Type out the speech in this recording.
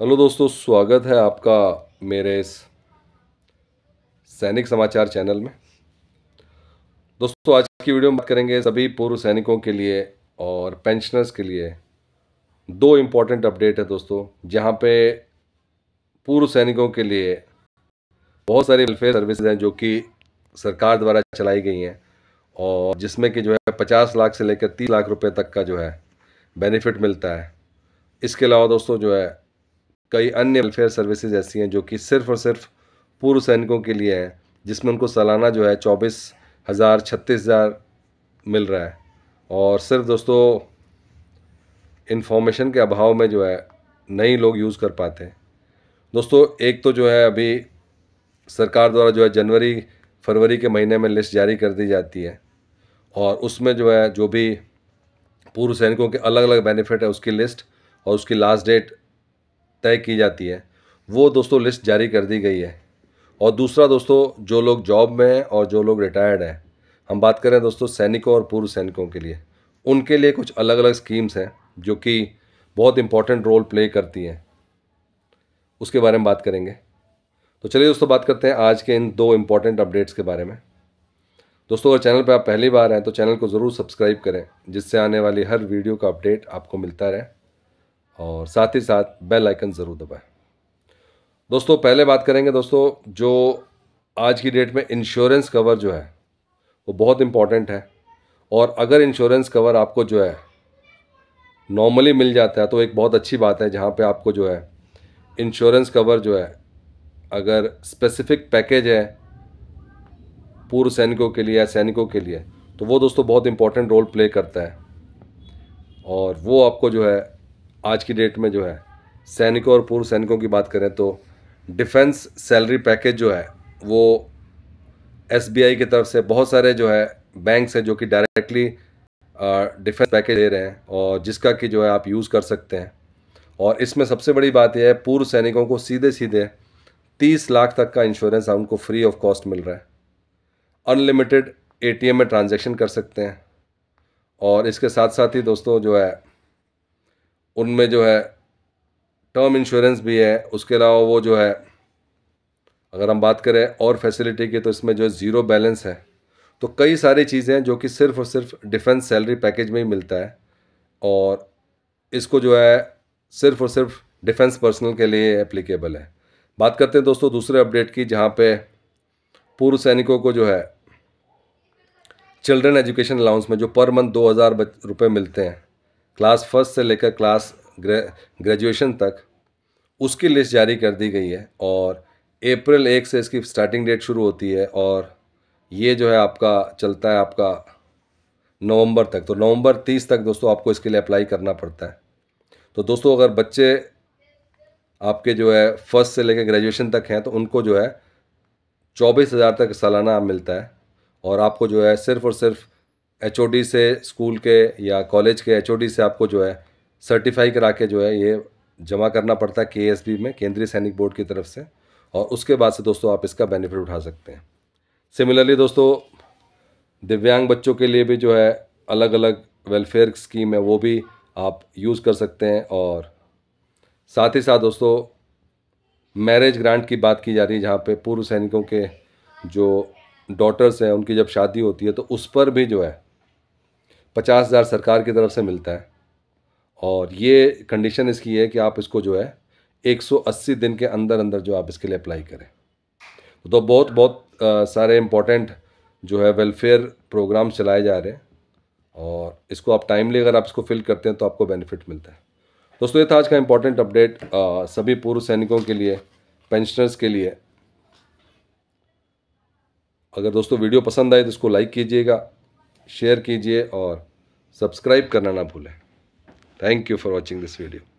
hello दोस्तों स्वागत है आपका मेरे इस सैनिक समाचार चैनल में दोस्तों आज की वीडियो में बात करेंगे सभी पूर्व सैनिकों के लिए और पेंशनर्स के लिए दो इम्पॉर्टेंट अपडेट है दोस्तों जहाँ पे पूर्व सैनिकों के लिए बहुत सारी वेलफेयर सर्विसेज हैं जो कि सरकार द्वारा चलाई गई हैं और जिसमें कि जो है पचास लाख से लेकर तीस लाख रुपये तक का जो है बेनिफिट मिलता है इसके अलावा दोस्तों जो है कई अन्य वेलफेयर सर्विसेज ऐसी हैं जो कि सिर्फ और सिर्फ पूर्व सैनिकों के लिए हैं जिसमें उनको सालाना जो है चौबीस हज़ार छत्तीस हज़ार मिल रहा है और सिर्फ दोस्तों इन्फॉर्मेशन के अभाव में जो है नहीं लोग यूज़ कर पाते दोस्तों एक तो जो है अभी सरकार द्वारा जो है जनवरी फरवरी के महीने में लिस्ट जारी कर दी जाती है और उसमें जो है जो भी पूर्व सैनिकों के अलग अलग बेनिफिट है उसकी लिस्ट और उसकी लास्ट डेट तय की जाती है वो दोस्तों लिस्ट जारी कर दी गई है और दूसरा दोस्तों जो लोग जॉब में हैं और जो लोग रिटायर्ड हैं हम बात करें दोस्तों सैनिकों और पूर्व सैनिकों के लिए उनके लिए कुछ अलग अलग स्कीम्स हैं जो कि बहुत इंपॉर्टेंट रोल प्ले करती हैं उसके बारे में बात करेंगे तो चलिए दोस्तों बात करते हैं आज के इन दो इम्पॉर्टेंट अपडेट्स के बारे में दोस्तों अगर चैनल पर आप पहली बार हैं तो चैनल को ज़रूर सब्सक्राइब करें जिससे आने वाली हर वीडियो का अपडेट आपको मिलता रहे और साथ ही साथ बेल आइकन ज़रूर दबाएं दोस्तों पहले बात करेंगे दोस्तों जो आज की डेट में इंश्योरेंस कवर जो है वो बहुत इम्पॉर्टेंट है और अगर इंश्योरेंस कवर आपको जो है नॉर्मली मिल जाता है तो एक बहुत अच्छी बात है जहाँ पे आपको जो है इंश्योरेंस कवर जो है अगर स्पेसिफिक पैकेज है पूर्व सैनिकों के लिए या सैनिकों के लिए तो वो दोस्तों बहुत इंपॉर्टेंट रोल प्ले करता है और वो आपको जो है आज की डेट में जो है सैनिकों और पूर्व सैनिकों की बात करें तो डिफेंस सैलरी पैकेज जो है वो एस की तरफ से बहुत सारे जो है बैंक्स हैं जो कि डायरेक्टली डिफेंस पैकेज दे रहे हैं और जिसका कि जो है आप यूज़ कर सकते हैं और इसमें सबसे बड़ी बात यह है पूर्व सैनिकों को सीधे सीधे तीस लाख तक का इंश्योरेंस उनको फ्री ऑफ कॉस्ट मिल रहा है अनलिमिटेड एटीएम में ट्रांजैक्शन कर सकते हैं और इसके साथ साथ ही दोस्तों जो है उनमें जो है टर्म इंश्योरेंस भी है उसके अलावा वो जो है अगर हम बात करें और फैसिलिटी की तो इसमें जो है ज़ीरो बैलेंस है तो कई सारी चीज़ें जो कि सिर्फ और सिर्फ डिफेंस सैलरी पैकेज में ही मिलता है और इसको जो है सिर्फ और सिर्फ डिफेंस पर्सनल के लिए एप्लीकेबल है बात करते हैं दोस्तों दूसरे अपडेट की जहाँ पे पूर्व सैनिकों को जो है चिल्ड्रन एजुकेशन अलाउंस में जो पर मंथ दो हज़ार रुपये मिलते हैं क्लास फर्स्ट से लेकर क्लास ग्रेजुएशन तक उसकी लिस्ट जारी कर दी गई है और अप्रैल एक से इसकी स्टार्टिंग डेट शुरू होती है और ये जो है आपका चलता है आपका नवंबर तक तो नवंबर तीस तक दोस्तों आपको इसके लिए अप्लाई करना पड़ता है तो दोस्तों अगर बच्चे आपके जो है फर्स्ट से लेकर ग्रेजुएशन तक हैं तो उनको जो है चौबीस हज़ार तक सालाना मिलता है और आपको जो है सिर्फ़ और सिर्फ एच से स्कूल के या कॉलेज के एच से आपको जो है सर्टिफाई करा के जो है ये जमा करना पड़ता है के में केंद्रीय सैनिक बोर्ड की तरफ से और उसके बाद से दोस्तों आप इसका बेनिफिट उठा सकते हैं सिमिलरली दोस्तों दिव्यांग बच्चों के लिए भी जो है अलग अलग वेलफेयर स्कीम है वो भी आप यूज़ कर सकते हैं और साथ ही साथ दोस्तों मैरिज ग्रांट की बात की जा रही है जहाँ पे पूर्व सैनिकों के जो डॉटर्स हैं उनकी जब शादी होती है तो उस पर भी जो है पचास हज़ार सरकार की तरफ से मिलता है और ये कंडीशन इसकी है कि आप इसको जो है 180 दिन के अंदर अंदर जो आप इसके लिए अप्लाई करें तो बहुत बहुत आ, सारे इम्पोर्टेंट जो है वेलफेयर प्रोग्राम चलाए जा रहे हैं और इसको आप टाइमली अगर आप इसको फिल करते हैं तो आपको बेनिफिट मिलता है दोस्तों ये था आज का इम्पोर्टेंट अपडेट सभी पूर्व सैनिकों के लिए पेंशनर्स के लिए अगर दोस्तों वीडियो पसंद आए तो इसको लाइक कीजिएगा शेयर कीजिए और सब्सक्राइब करना ना भूलें thank you for watching this video